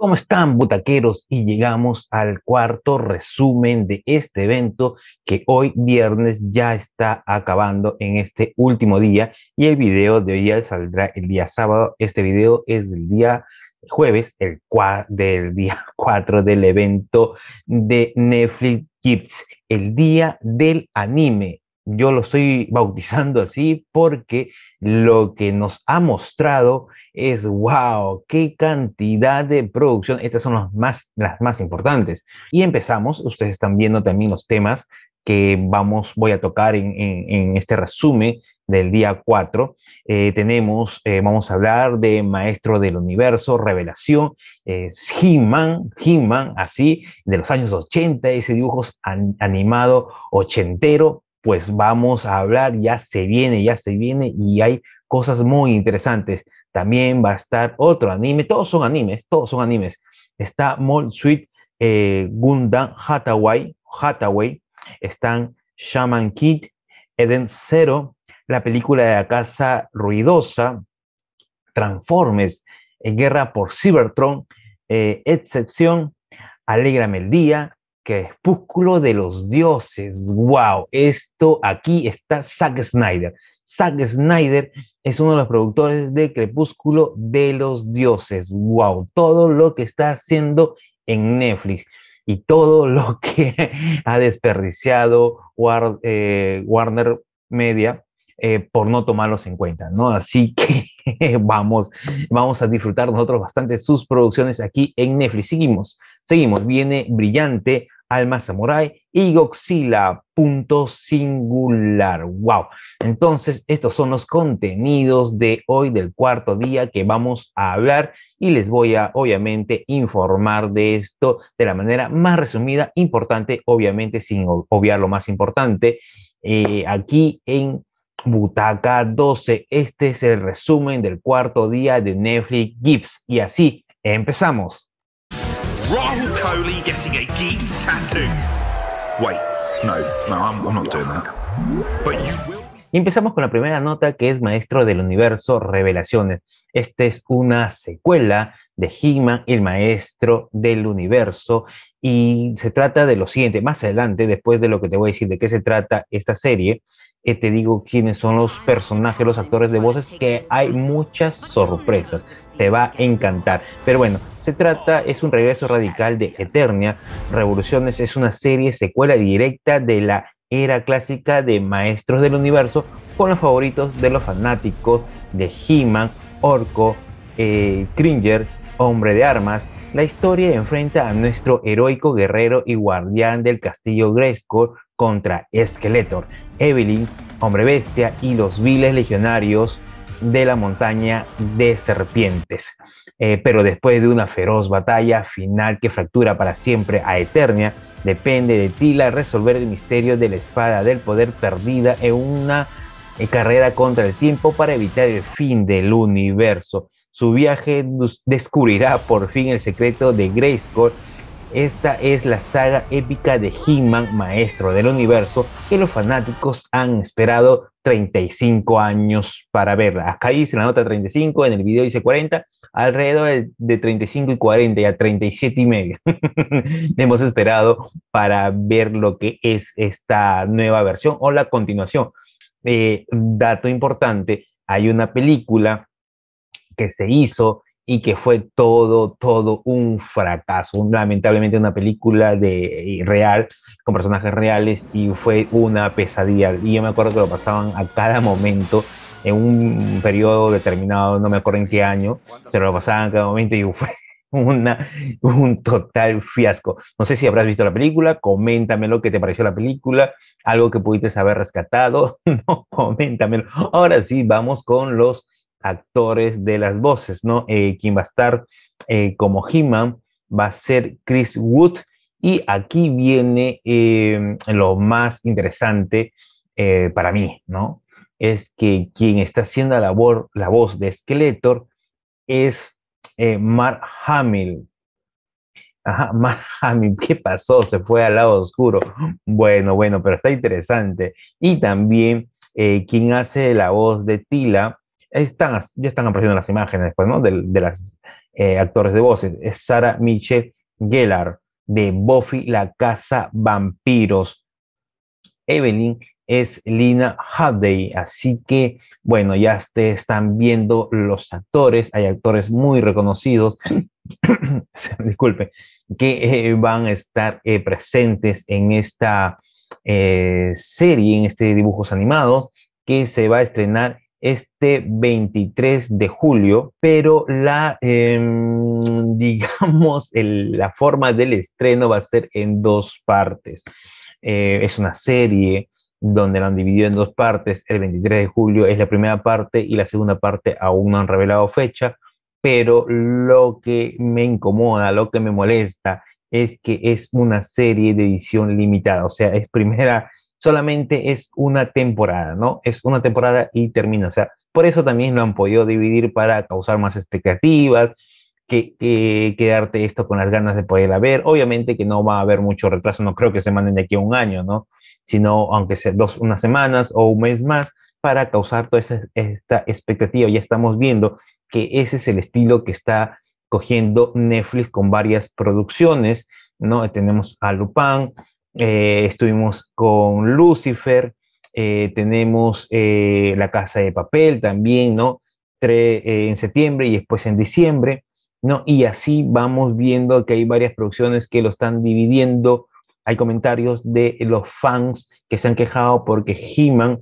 ¿Cómo están, butaqueros? Y llegamos al cuarto resumen de este evento que hoy viernes ya está acabando en este último día y el video de hoy saldrá el día sábado. Este video es del día jueves, el del día 4 del evento de Netflix Kids, el día del anime yo lo estoy bautizando así porque lo que nos ha mostrado es, wow, qué cantidad de producción. Estas son las más, las más importantes. Y empezamos, ustedes están viendo también los temas que vamos, voy a tocar en, este resumen del día 4. Eh, tenemos, eh, vamos a hablar de Maestro del Universo, Revelación, es eh, He-Man, He así, de los años 80, ese dibujo animado ochentero, pues vamos a hablar, ya se viene, ya se viene y hay cosas muy interesantes. También va a estar otro anime, todos son animes, todos son animes. Está Mold Sweet eh, Gundam Hathaway, están Shaman Kid, Eden Zero, la película de la casa ruidosa, Transformes, eh, Guerra por Cybertron, eh, Excepción, Alégrame el Día, Crepúsculo de los Dioses. ¡Wow! Esto aquí está Zack Snyder. Zack Snyder es uno de los productores de Crepúsculo de los Dioses. ¡Wow! Todo lo que está haciendo en Netflix y todo lo que ha desperdiciado eh, Warner Media eh, por no tomarlos en cuenta, ¿no? Así que vamos, vamos a disfrutar nosotros bastante sus producciones aquí en Netflix. Seguimos Seguimos, viene brillante, Alma Samurai y Goxila, punto singular. ¡Wow! Entonces, estos son los contenidos de hoy, del cuarto día que vamos a hablar y les voy a, obviamente, informar de esto de la manera más resumida, importante, obviamente, sin obviar lo más importante, eh, aquí en Butaca 12. Este es el resumen del cuarto día de Netflix Gibbs y así empezamos getting a tattoo. Wait, no, no, I'm, not doing that. empezamos con la primera nota que es Maestro del Universo Revelaciones. Esta es una secuela de he el Maestro del Universo, y se trata de lo siguiente. Más adelante, después de lo que te voy a decir de qué se trata esta serie, eh, te digo quiénes son los personajes, los actores de voces, que hay muchas sorpresas. Te va a encantar. Pero bueno, se trata, es un regreso radical de Eternia. Revoluciones es una serie secuela directa de la era clásica de Maestros del Universo con los favoritos de los fanáticos de He-Man, Orco, Kringer, eh, Hombre de Armas. La historia enfrenta a nuestro heroico guerrero y guardián del castillo Gresco contra Skeletor, Evelyn, Hombre Bestia y los viles legionarios de la montaña de serpientes. Eh, pero después de una feroz batalla final que fractura para siempre a Eternia, depende de Tila resolver el misterio de la espada del poder perdida en una eh, carrera contra el tiempo para evitar el fin del universo. Su viaje descubrirá por fin el secreto de Grayskull esta es la saga épica de he maestro del universo, que los fanáticos han esperado 35 años para verla. Acá dice la nota 35, en el video dice 40, alrededor de, 35 y 40 y a 37 y medio. Hemos esperado para ver lo que es esta nueva versión o la continuación. Eh, dato importante, hay una película que se hizo y que fue todo, todo un fracaso. Lamentablemente una película de eh, real, con personajes reales, y fue una pesadilla. Y yo me acuerdo que lo pasaban a cada momento, en un periodo determinado, no me acuerdo en qué año, pero lo pasaban a cada momento y fue una, un total fiasco. No sé si habrás visto la película, coméntame lo que te pareció la película, algo que pudiste haber rescatado, no, coméntamelo. Ahora sí, vamos con los actores de las voces, ¿no? Eh, quien va a estar eh, como He-Man va a ser Chris Wood. Y aquí viene em, lo más interesante eh, para mí, ¿no? Es que quien está haciendo la, la voz de Skeletor es Mark Hamill. Ajá, Mark Hamill, ¿qué pasó? Se fue al lado oscuro. Bueno, bueno, pero está interesante. Y también quien hace la voz de Tila están, ya están apareciendo las imágenes después pues, ¿no? de, los las eh, actores de voces. Es Sara Michelle Gellar de Buffy la Casa Vampiros. Evelyn es Lina Hadley. Así que, bueno, ya te están viendo los actores. Hay actores muy reconocidos, disculpe, que eh, van a estar eh, presentes en esta serie, en este dibujos animados, que se va a estrenar este 23 de julio, pero la, em, digamos, la forma del estreno va a ser en dos partes. Eh, es una serie donde la han dividido en dos partes. El 23 de julio es la primera parte y la segunda parte aún no han revelado fecha, pero lo que me incomoda, lo que me molesta, es que es una serie de edición limitada, o sea, es primera solamente es una temporada, ¿no? Es una temporada y termina. O sea, por eso también lo han podido dividir para causar más expectativas, que, quedarte esto con las ganas de poderla ver. Obviamente que no va a haber mucho retraso, no creo que se manden de aquí a un año, ¿no? Sino aunque sea dos, unas semanas o un mes más para causar toda esta expectativa. Ya estamos viendo que ese es el estilo que está cogiendo Netflix con varias producciones, ¿no? Tenemos a Lupin, eh, estuvimos con Lucifer, eh, tenemos eh, La Casa de Papel también, ¿no? en septiembre y después en diciembre, ¿no? Y así vamos viendo que hay varias producciones que lo están dividiendo. Hay comentarios de los fans que se han quejado porque He-Man,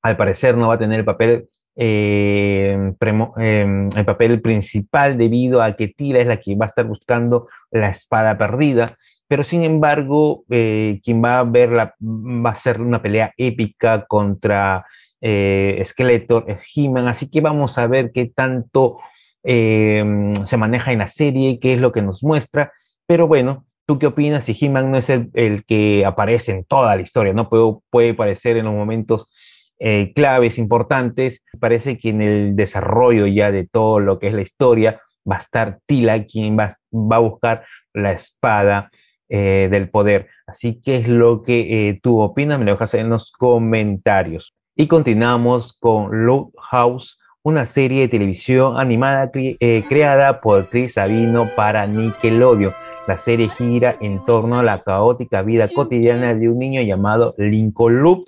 al parecer, no va a tener el papel eh, em, el papel principal debido a que Tila es la que va a estar buscando la espada perdida, pero sin embargo eh, quien va a ver va a ser una pelea épica contra eh, Skeletor, He-Man, así que vamos a ver qué tanto em, se maneja en la serie, qué es lo que nos muestra, pero bueno, ¿Tú qué opinas si He-Man no es el, que aparece en toda la historia? No puede, puede aparecer en los momentos eh, claves importantes. Parece que en el desarrollo ya de todo lo que es la historia va a estar Tila quien va, a buscar la espada eh, del poder. Así que es lo que eh, tú opinas, me lo dejas en los comentarios. Y continuamos con Loot House, una serie de televisión animada creada por Chris Sabino para Nickelodeon. La serie gira en torno a la caótica vida cotidiana de un niño llamado Lincoln Loop,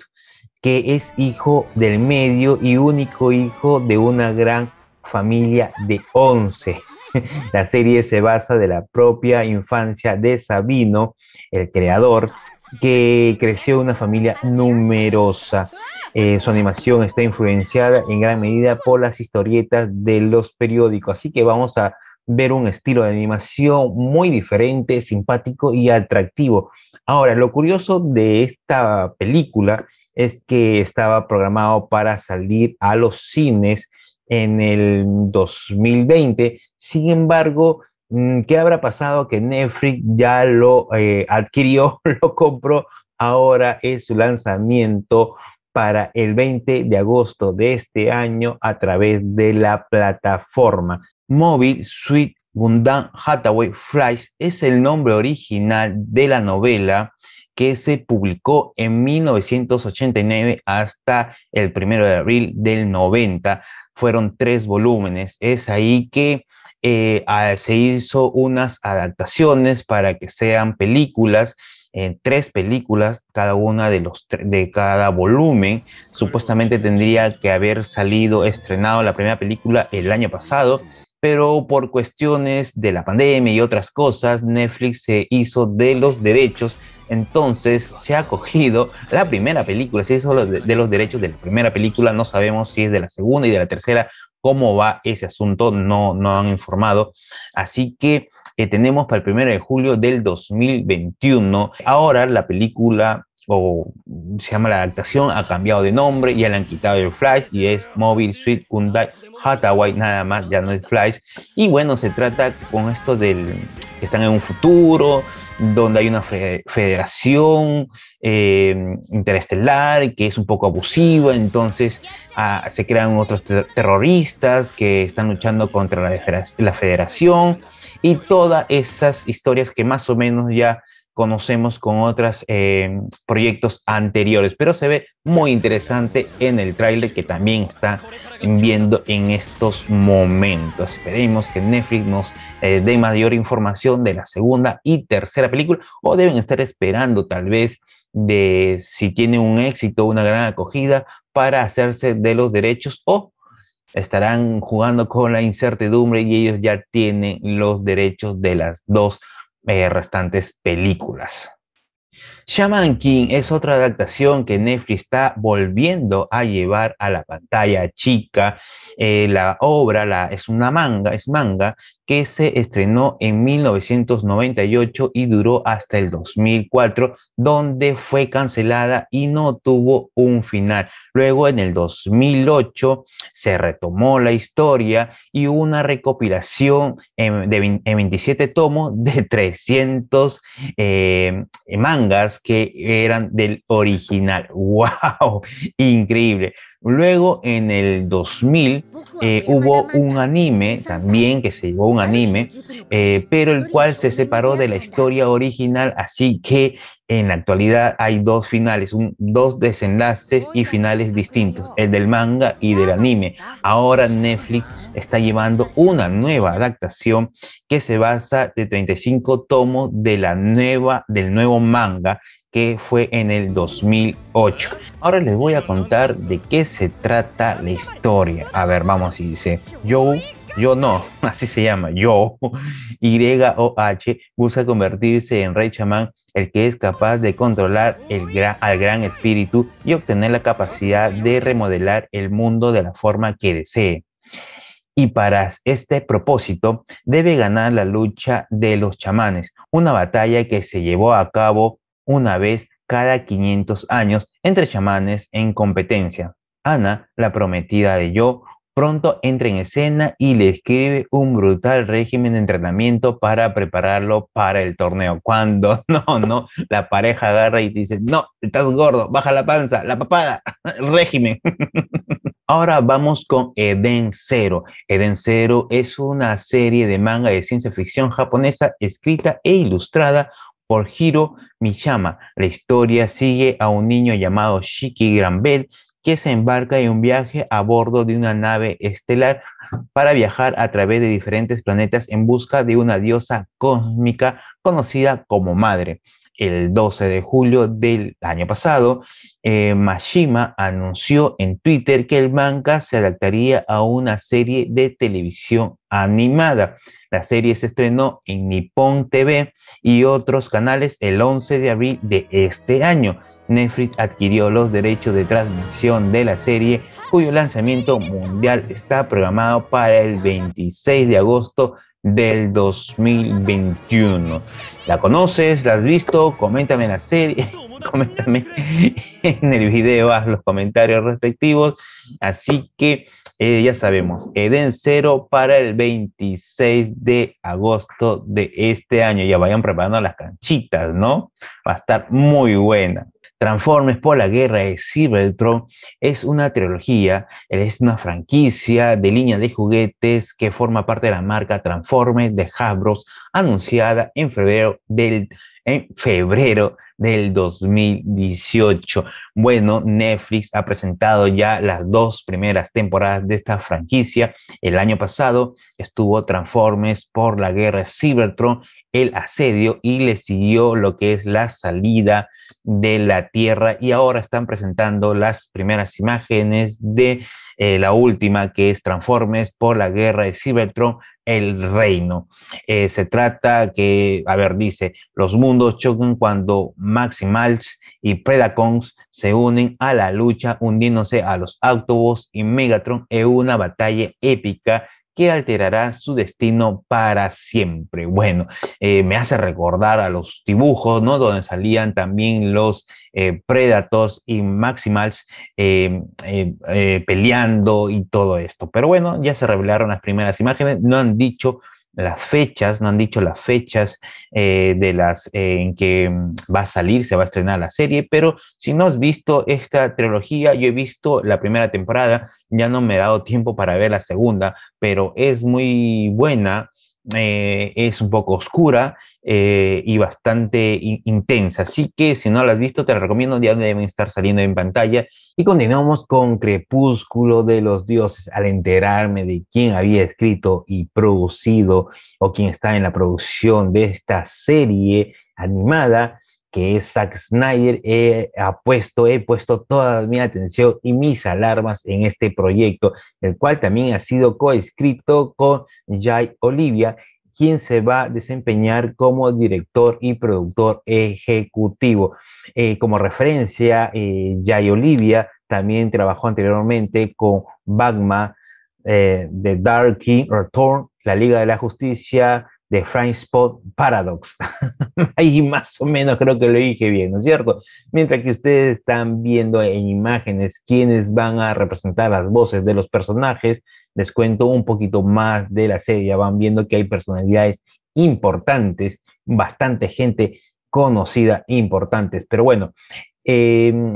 que es hijo del medio y único hijo de una gran familia de once. La serie se basa de la propia infancia de Sabino, el creador, que creció en una familia numerosa. Eh, su animación está influenciada en gran medida por las historietas de los periódicos, así que vamos a ver un estilo de animación muy diferente, simpático y atractivo. Ahora, lo curioso de esta película es que estaba programado para salir a los cines en el 2020. Sin embargo, mm, ¿qué habrá pasado? Que Netflix ya lo eh, adquirió, lo compró. Ahora es su lanzamiento para el 20 de agosto de este año a través de la plataforma. móvil Suite Gundam Hathaway Flies es el nombre original de la novela que se publicó en 1989 hasta el primero de abril del 90. Fueron tres volúmenes. Es ahí que eh, se hizo unas adaptaciones para que sean películas. en eh, tres películas, cada una de los de cada volumen. Supuestamente tendría que haber salido, estrenado la primera película el año pasado pero por cuestiones de la pandemia y otras cosas, Netflix se hizo de los derechos, entonces se ha cogido la primera película, se hizo de los derechos de la primera película, no sabemos si es de la segunda y de la tercera, cómo va ese asunto, no, no han informado, así que eh, tenemos para el primero de julio del 2021. Ahora la película o se llama la adaptación, ha cambiado de nombre, y ya le han quitado el Flash y es Mobile Suit kundai Hathaway, nada más, ya no es Flash. Y bueno, se trata con esto del que están en un futuro donde hay una federación eh, interestelar que es un poco abusiva, entonces ah, se crean otros terroristas que están luchando contra la federación y todas esas historias que más o menos ya conocemos con otros eh, proyectos anteriores, pero se ve muy interesante en el tráiler que también está viendo en estos momentos. Esperemos que Netflix nos eh, dé mayor información de la segunda y tercera película o deben estar esperando tal vez de si tiene un éxito, una gran acogida para hacerse de los derechos o estarán jugando con la incertidumbre y ellos ya tienen los derechos de las dos eh, restantes películas. Shaman King es otra adaptación que Netflix está volviendo a llevar a la pantalla chica. Eh, la obra la, es una manga, es manga que se estrenó en 1998 y duró hasta el 2004, donde fue cancelada y no tuvo un final. Luego en el 2008 se retomó la historia y hubo una recopilación en, de, 27 tomos de 300 eh, mangas que eran del original. ¡Wow! Increíble. Luego en el 2000 eh, hubo un anime también que se llevó un anime, eh, pero el cual se separó de la historia original, así que en la actualidad hay dos finales, dos desenlaces y finales distintos, el del manga y del anime. Ahora Netflix está llevando una nueva adaptación que se basa de 35 tomos de la nueva, del nuevo manga que fue en el 2008. Ahora les voy a contar de qué se trata la historia. A ver, vamos, y dice, yo, yo no, así se llama, yo, Y-O-H, busca convertirse en rey chamán, el que es capaz de controlar el gran, al gran espíritu y obtener la capacidad de remodelar el mundo de la forma que desee y para este propósito debe ganar la lucha de los chamanes, una batalla que se llevó a cabo una vez cada 500 años entre chamanes en competencia. Ana, la prometida de Yo, pronto entra en escena y le escribe un brutal régimen de entrenamiento para prepararlo para el torneo. Cuando no, no, la pareja agarra y dice, no, estás gordo, baja la panza, la papada, régimen. Ahora vamos con Eden Zero. Eden Zero es una serie de manga de ciencia ficción japonesa escrita e ilustrada por Hiro Mishama. La historia sigue a un niño llamado Shiki Granbel que se embarca en un viaje a bordo de una nave estelar para viajar a través de diferentes planetas en busca de una diosa cósmica conocida como Madre. El 12 de julio del año pasado, eh, Mashima anunció en Twitter que el manga se adaptaría a una serie de televisión animada. La serie se estrenó en Nippon TV y otros canales el 11 de abril de este año. Netflix adquirió los derechos de transmisión de la serie, cuyo lanzamiento mundial está programado para el 26 de agosto del 2021. ¿La conoces? ¿La has visto? Coméntame en la serie, coméntame en el video, haz los comentarios respectivos. Así que eh, ya sabemos, Eden Cero para el 26 de agosto de este año. Ya vayan preparando las canchitas, ¿no? Va a estar muy buena. Transformers por la guerra de Cybertron es una trilogía, es una franquicia de línea de juguetes que forma parte de la marca Transformers de Hasbro, anunciada en febrero del en febrero del 2018. Bueno, Netflix ha presentado ya las dos primeras temporadas de esta franquicia. El año pasado estuvo Transformes por la guerra de Cybertron, el asedio y le siguió lo que es la salida de la Tierra y ahora están presentando las primeras imágenes de eh, la última que es Transformes por la guerra de Cybertron, el reino. Eh, se trata que, a ver, dice, los mundos chocan cuando Maximals y Predacons se unen a la lucha hundiéndose a los Autobots y Megatron en una batalla épica que alterará su destino para siempre. Bueno, eh, me hace recordar a los dibujos, ¿no? Donde salían también los eh, Predators y Maximals eh, eh, peleando y todo esto. Pero bueno, ya se revelaron las primeras imágenes, no han dicho las fechas, no han dicho las fechas eh, de las eh, en que mm, va a salir, se va a estrenar la serie, pero si no has visto esta trilogía, yo he visto la primera temporada, ya no me he dado tiempo para ver la segunda, pero es muy buena, eh, es un poco oscura eh, y bastante intensa. Así que si no la has visto, te la recomiendo, ya deben estar saliendo en pantalla. Y continuamos con Crepúsculo de los Dioses. Al enterarme de quién había escrito y producido o quién está en la producción de esta serie animada, que es Zack Snyder, he puesto, he puesto toda mi atención y mis alarmas en este proyecto, el cual también ha sido coescrito con Jai Olivia, quien se va a desempeñar como director y productor ejecutivo. Eh, como referencia, eh, Jai Olivia también trabajó anteriormente con Bagma, eh, The Dark King Return, La Liga de la Justicia, de Frank Spot Paradox. Ahí más o menos creo que lo dije bien, ¿no es cierto? Mientras que ustedes están viendo en imágenes quiénes van a representar las voces de los personajes, les cuento un poquito más de la serie. Van viendo que hay personalidades importantes, bastante gente conocida, importantes. Pero bueno, em,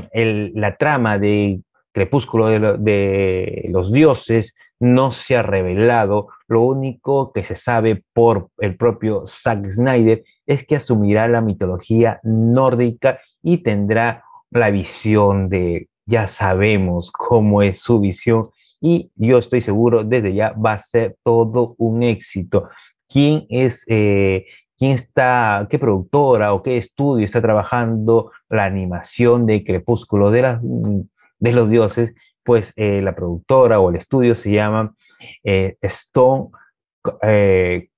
la trama de Crepúsculo de, de los Dioses no se ha revelado. Lo único que se sabe por el propio Zack Snyder es que asumirá la mitología nórdica y tendrá la visión de, ya sabemos cómo es su visión y yo estoy seguro desde ya va a ser todo un éxito. ¿Quién es, eh, quién está, qué productora o qué estudio está trabajando la animación de Crepúsculo de, de los Dioses? pues eh, la productora o el estudio se llama eh, Stone, eh,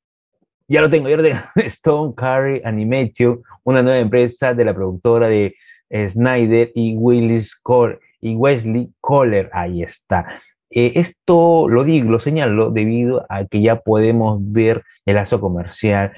ya lo tengo, ya lo Stone Curry Animation, una nueva empresa de la productora de Snyder y, Willis Cole, y Wesley Kohler, ahí está. esto lo digo, lo señalo debido a que ya podemos ver el lazo comercial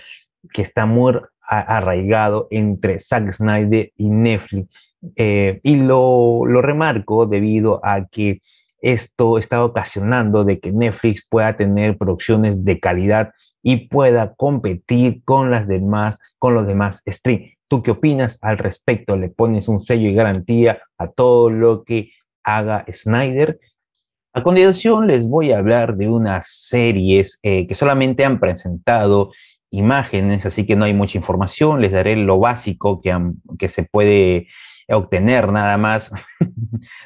que está muy arraigado entre Zack Snyder y Netflix. Eh, y lo, lo remarco debido a que esto está ocasionando de que Netflix pueda tener producciones de calidad y pueda competir con las demás, con los demás streams. ¿Tú qué opinas al respecto? ¿Le pones un sello y garantía a todo lo que haga Snyder? A continuación les voy a hablar de unas series eh, que solamente han presentado imágenes, así que no hay mucha información. Les daré lo básico que, que se puede obtener nada más.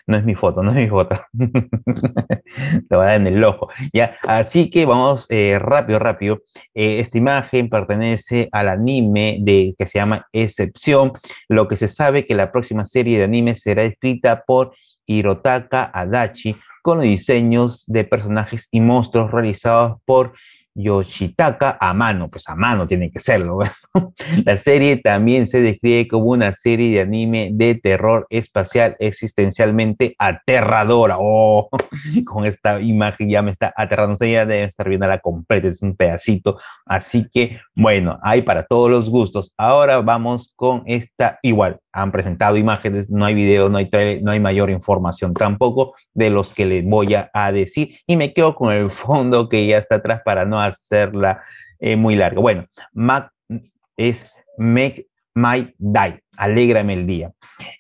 no es mi foto, no es mi foto. Te va a dar en el ojo. ¿ya? Así que vamos eh, rápido, rápido. Eh, esta imagen pertenece al anime de, que se llama Excepción. Lo que se sabe que la próxima serie de anime será escrita por Hirotaka Adachi con los diseños de personajes y monstruos realizados por Yoshitaka a mano, pues a mano tiene que serlo. La serie también se describe como una serie de anime de terror espacial existencialmente aterradora. Oh, con esta imagen ya me está aterrando, o ya debe estar viendo la completa, es un pedacito. Así que bueno, hay para todos los gustos. Ahora vamos con esta igual, han presentado imágenes, no hay video, no hay, no hay mayor información tampoco de los que les voy a, decir y me quedo con el fondo que ya está atrás para no hacerla eh, muy larga. Bueno, Mac es Make My Day, alégrame el día.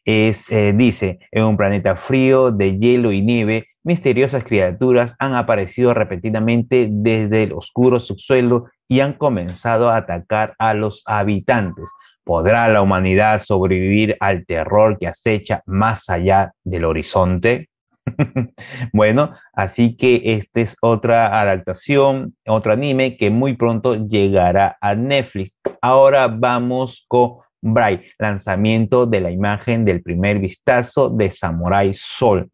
Es, eh, dice, en un planeta frío de hielo y nieve, misteriosas criaturas han aparecido repentinamente desde el oscuro subsuelo y han comenzado a atacar a los habitantes ¿Podrá la humanidad sobrevivir al terror que acecha más allá del horizonte? bueno, así que esta es otra adaptación, otro anime que muy pronto llegará a Netflix. Ahora vamos con Bright, lanzamiento de la imagen del primer vistazo de Samurai Sol.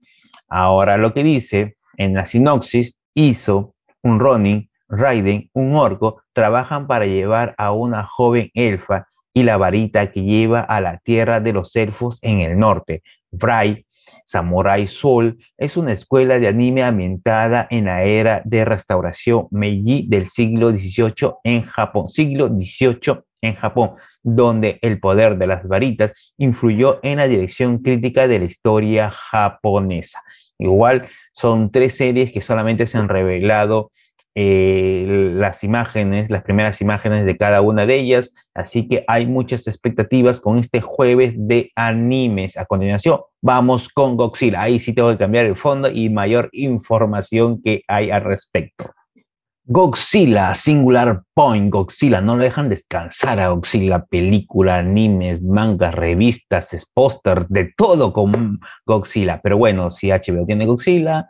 Ahora lo que dice en la sinopsis, hizo un Ronin, Raiden, un orco, trabajan para llevar a una joven elfa y la varita que lleva a la tierra de los elfos en el norte. Bright Samurai Soul es una escuela de anime ambientada en la era de restauración Meiji del siglo XVIII en Japón, siglo XVIII en Japón, donde el poder de las varitas influyó en la dirección crítica de la historia japonesa. Igual son tres series que solamente se han revelado eh, las imágenes, las primeras imágenes de cada una de ellas. Así que hay muchas expectativas con este jueves de animes. A continuación, vamos con Goxila Ahí sí tengo que cambiar el fondo y mayor información que hay al respecto. Goxila Singular Point, Goxila no lo dejan descansar a Godzilla, película, animes, mangas, revistas, póster, de todo con Goxila Pero bueno, si HBO tiene Goxila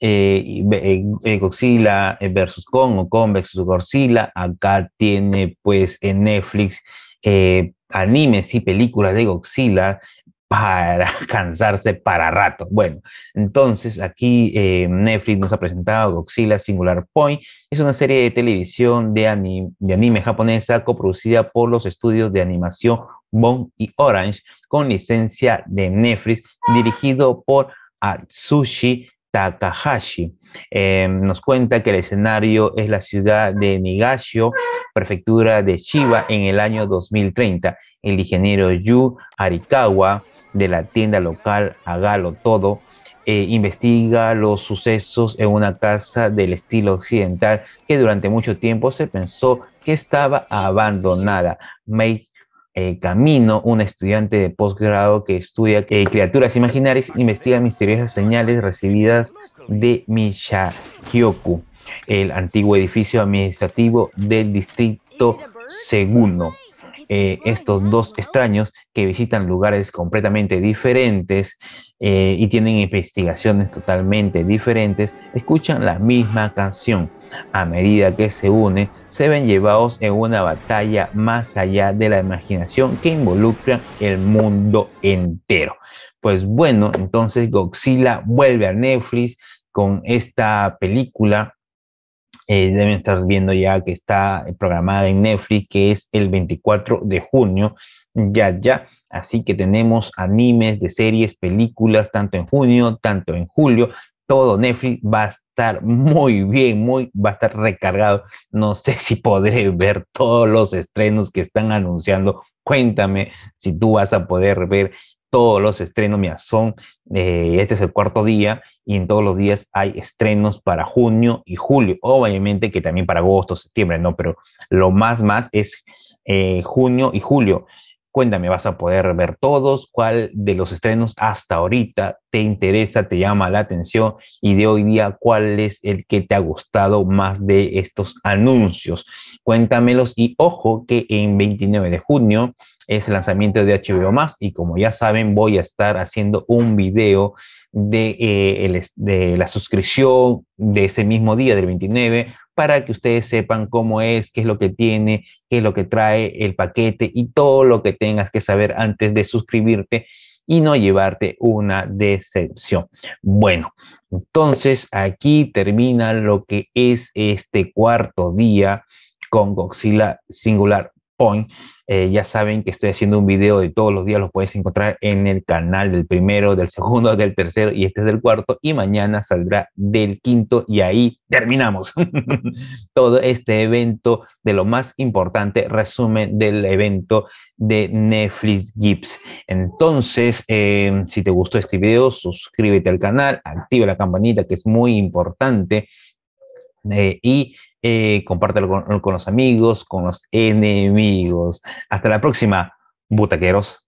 eh, Godzilla eh, versus Kong o Kong versus Godzilla. Acá tiene pues en Netflix eh, animes y películas de Godzilla para cansarse para rato. Bueno, entonces aquí eh, Netflix nos ha presentado Godzilla Singular Point. Es una serie de televisión de, anime, japonesa coproducida por los estudios de animación Bon y Orange con licencia de Netflix, dirigido por Atsushi Takahashi. Eh, nos cuenta que el escenario es la ciudad de Nigashio, prefectura de Chiba, en el año 2030. El ingeniero Yu Arikawa de la tienda local Agalo Todo eh, investiga los sucesos en una casa del estilo occidental que durante mucho tiempo se pensó que estaba abandonada. Eh, camino un estudiante de posgrado que estudia criaturas imaginarias investiga misteriosas señales recibidas de Mishakyoku, el antiguo edificio administrativo del distrito segundo. Eh, estos dos extraños que visitan lugares completamente diferentes eh, y tienen investigaciones totalmente diferentes, escuchan la misma canción. A medida que se unen, se ven llevados en una batalla más allá de la imaginación que involucra el mundo entero. Pues bueno, entonces Godzilla vuelve a Netflix con esta película eh, deben estar viendo ya que está eh, programada en Netflix, que es el 24 de junio, ya, ya. Así que tenemos animes de series, películas, tanto en junio, tanto en julio. Todo Netflix va a estar muy bien, muy, va a estar recargado. No sé si podré ver todos los estrenos que están anunciando. Cuéntame si tú vas a poder ver todos los estrenos. Mira, son, eh, este es el cuarto día y en todos los días hay estrenos para junio y julio, obviamente que también para agosto, septiembre, ¿no? Pero lo más, más es eh, junio y julio. Cuéntame, ¿vas a poder ver todos? ¿Cuál de los estrenos hasta ahorita te interesa, te llama la atención? Y de hoy día, ¿cuál es el que te ha gustado más de estos anuncios? Cuéntamelos y ojo que en 29 de junio es el lanzamiento de HBO y como ya saben voy a estar haciendo un video de, eh, el, de la suscripción de ese mismo día del 29 para que ustedes sepan cómo es, qué es lo que tiene, qué es lo que trae el paquete y todo lo que tengas que saber antes de suscribirte y no llevarte una decepción. Bueno, entonces aquí termina lo que es este cuarto día con Godzilla Singular eh, ya saben que estoy haciendo un video de todos los días, lo puedes encontrar en el canal del primero, del segundo, del tercero y este es del cuarto y mañana saldrá del quinto y ahí terminamos todo este evento de lo más importante, resumen del evento de Netflix Gips. Entonces, em, si te gustó este video, suscríbete al canal, activa la campanita que es muy importante eh, y eh, compártelo con los amigos, con los enemigos. Hasta la próxima, butaqueros.